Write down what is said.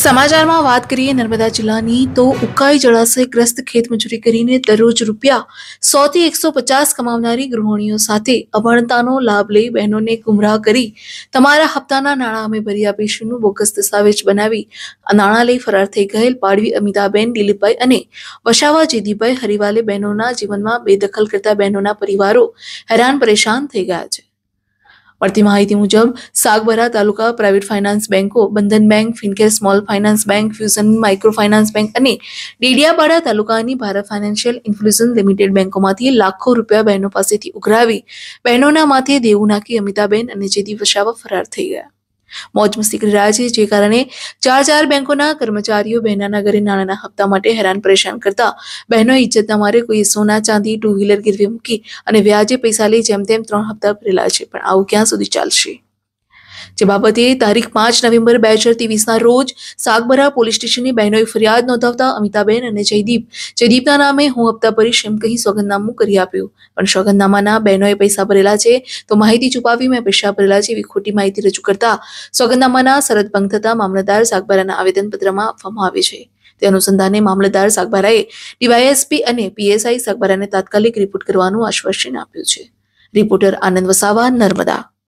સમાચારમાં વાત કરીએ નર્મદા જિલ્લાની તો ઉકાઈ જળાશય ગ્રસ્ત ખેતમજૂરી કરીને દરરોજ રૂપિયા સો થી એકસો પચાસ કમાવનારી ગૃહિણીઓ સાથે અભણતાનો લાભ લઈ બહેનોને ગુમરાહ કરી તમારા હપ્તાના નાણાં અમે ભરી આપીશુંનું બોગસ દસ્તાવેજ બનાવી નાણાં લઈ ફરાર થઈ ગયેલ પાડવી અમિતાબેન દિલીપભાઈ અને વસાવા જીદીભાઈ હરિવાલે બહેનોના જીવનમાં બેદખલ કરતા બહેનોના પરિવારો હેરાન પરેશાન થઈ ગયા છે મળતી માહિતી મુજબ સાગબરા તાલુકા પ્રાઇવેટ ફાઇનાન્સ બેન્કો Bandhan bank Fincare small finance bank Fusion micro finance bank અને ડેડિયાપાડા તાલુકાની ભારત ફાઇનાન્શિયલ ઇન્ફ્લુઝન લિમિટેડ બેન્કોમાંથી લાખો રૂપિયા બહેનો પાસેથી ઉઘરાવી બહેનોના માથે દેવું નાખી અમિતાબેન અને જેદી વસાવા ફરાર થઈ ગયા મોજ મસ્તી કરી રહ્યા છે જે કારણે ચાર ચાર બેંકોના કર્મચારીઓ બહેનાના ઘરે નાણાંના હપ્તા માટે હેરાન પરેશાન કરતા બહેનો ઇજ્જતના મારે કોઈ સોના ચાંદી ટુ વ્હીલર ગીરવી મૂકી અને વ્યાજે પૈસા લઈ જેમ તેમ ત્રણ હપ્તા ભરેલા છે પણ આવું ક્યાં સુધી ચાલશે જે બાબતે તારીખ પાંચ નવેમ્બર બે હજાર ત્રેવીસના રોજ સાગબરા પોલીસ સ્ટેશનની બહેનોએ ફરિયાદ નોંધાવતા અમિતાબેન અને જયદીપ જયદીપના નામે હું હપ્તા ભરીશ એમ કહી સોગંદનામું કરી આપ્યું પણ સોગંદનામાના બહેનોએ પૈસા ભરેલા છે તો માહિતી છુપાવી મેં પૈસા ભરેલા છે એવી ખોટી માહિતી રજૂ કરતા સોગંદનામાના શરત ભંગ થતા મામલતદાર સાગબારાના આવેદનપત્રમાં આપવામાં આવે છે તે અનુસંધાને મામલતદાર સાગબારાએ ડીવાયએસપી અને પીએસઆઈ સાગબારાને તાત્કાલિક રિપોર્ટ કરવાનું આશ્વાસન આપ્યું છે રિપોર્ટર આનંદ વસાવા નર્મદા